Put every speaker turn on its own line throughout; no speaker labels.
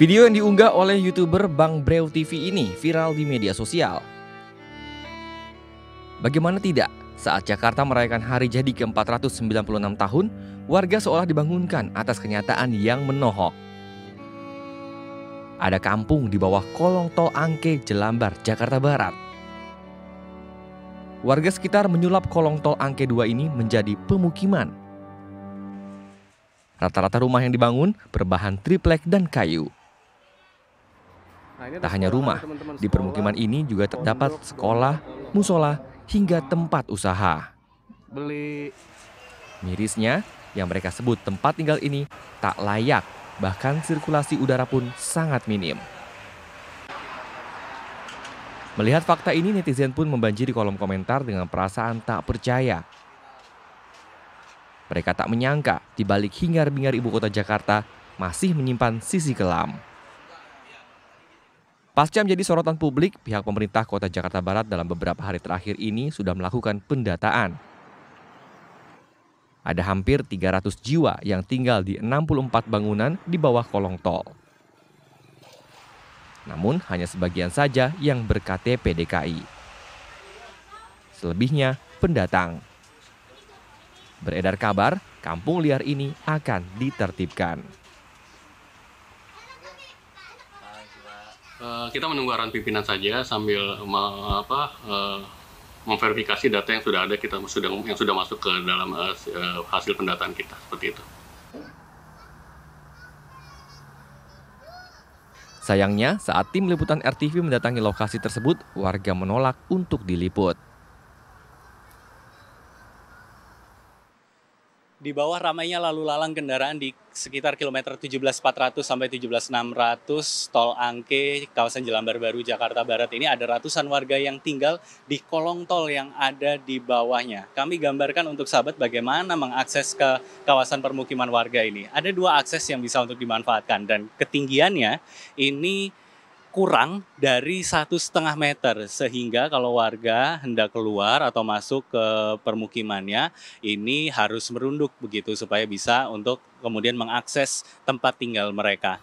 Video yang diunggah oleh YouTuber Bang Breu TV ini viral di media sosial. Bagaimana tidak, saat Jakarta merayakan hari jadi ke-496 tahun, warga seolah dibangunkan atas kenyataan yang menohok. Ada kampung di bawah kolong tol Angke, Jelambar, Jakarta Barat. Warga sekitar menyulap kolong tol Angke 2 ini menjadi pemukiman. Rata-rata rumah yang dibangun berbahan triplek dan kayu. Nah, tak hanya rumah, di permukiman ini juga terdapat sekolah, musola, hingga tempat usaha.
Beli.
Mirisnya, yang mereka sebut tempat tinggal ini tak layak, bahkan sirkulasi udara pun sangat minim. Melihat fakta ini, netizen pun membanjiri kolom komentar dengan perasaan tak percaya. Mereka tak menyangka di balik hingar-bingar ibu kota Jakarta masih menyimpan sisi kelam. Pasca menjadi sorotan publik, pihak pemerintah Kota Jakarta Barat dalam beberapa hari terakhir ini sudah melakukan pendataan. Ada hampir 300 jiwa yang tinggal di 64 bangunan di bawah kolong tol. Namun hanya sebagian saja yang berKTP DKI. Selebihnya pendatang. Beredar kabar, kampung liar ini akan ditertibkan.
uh, kita menunggu arahan pimpinan saja sambil apa uh, memverifikasi data yang sudah ada kita sudah yang sudah masuk ke dalam uh, hasil pendataan kita seperti itu.
Sayangnya, saat tim liputan RTV mendatangi lokasi tersebut, warga menolak untuk diliput.
di bawah ramainya lalu lalang kendaraan di sekitar kilometer 17400 sampai 17600 tol Angke kawasan Jelambar Baru Jakarta Barat ini ada ratusan warga yang tinggal di kolong tol yang ada di bawahnya. Kami gambarkan untuk sahabat bagaimana mengakses ke kawasan permukiman warga ini. Ada dua akses yang bisa untuk dimanfaatkan dan ketinggiannya ini kurang dari satu setengah meter sehingga kalau warga hendak keluar atau masuk ke permukimannya ini harus merunduk begitu supaya bisa untuk kemudian mengakses tempat tinggal mereka.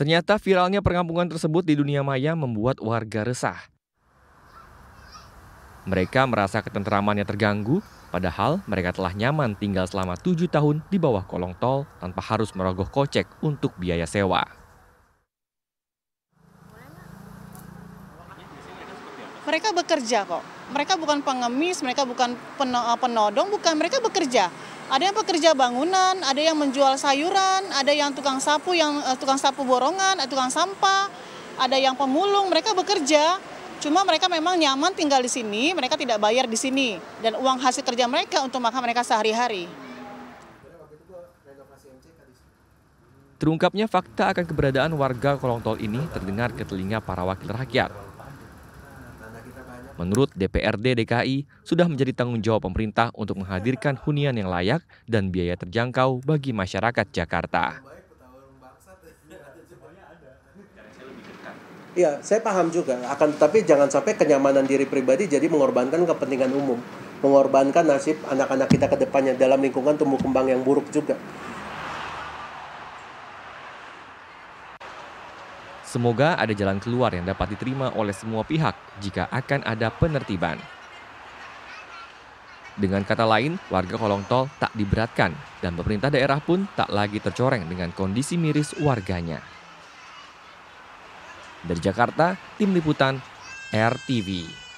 Ternyata viralnya perkampungan tersebut di dunia maya membuat warga resah. Mereka merasa ketenteramannya terganggu Padahal mereka telah nyaman tinggal selama tujuh tahun di bawah kolong tol tanpa harus merogoh kocek untuk biaya sewa.
Mereka bekerja kok. Mereka bukan pengemis, mereka bukan eh, penodong, bukan mereka bekerja. Ada yang pekerja bangunan, ada yang menjual sayuran, ada yang tukang sapu, yang eh, tukang sapu borongan, eh, tukang sampah, ada yang pemulung, mereka bekerja Cuma mereka memang nyaman tinggal di sini, mereka tidak bayar di sini. Dan uang hasil kerja mereka untuk makan mereka sehari-hari.
Terungkapnya fakta akan keberadaan warga kolong tol ini terdengar ke telinga para wakil rakyat. Menurut DPRD DKI, sudah menjadi tanggung jawab pemerintah untuk menghadirkan hunian yang layak dan biaya terjangkau bagi masyarakat Jakarta.
Iya, saya paham juga. Akan tetapi jangan sampai kenyamanan diri pribadi jadi mengorbankan kepentingan umum, mengorbankan nasib anak-anak kita ke depannya dalam lingkungan tumbuh kembang yang buruk juga.
Semoga ada jalan keluar yang dapat diterima oleh semua pihak jika akan ada penertiban. Dengan kata lain, warga kolong tol tak diberatkan dan pemerintah daerah pun tak lagi tercoreng dengan kondisi miris warganya. Dari Jakarta, Tim Liputan RTV.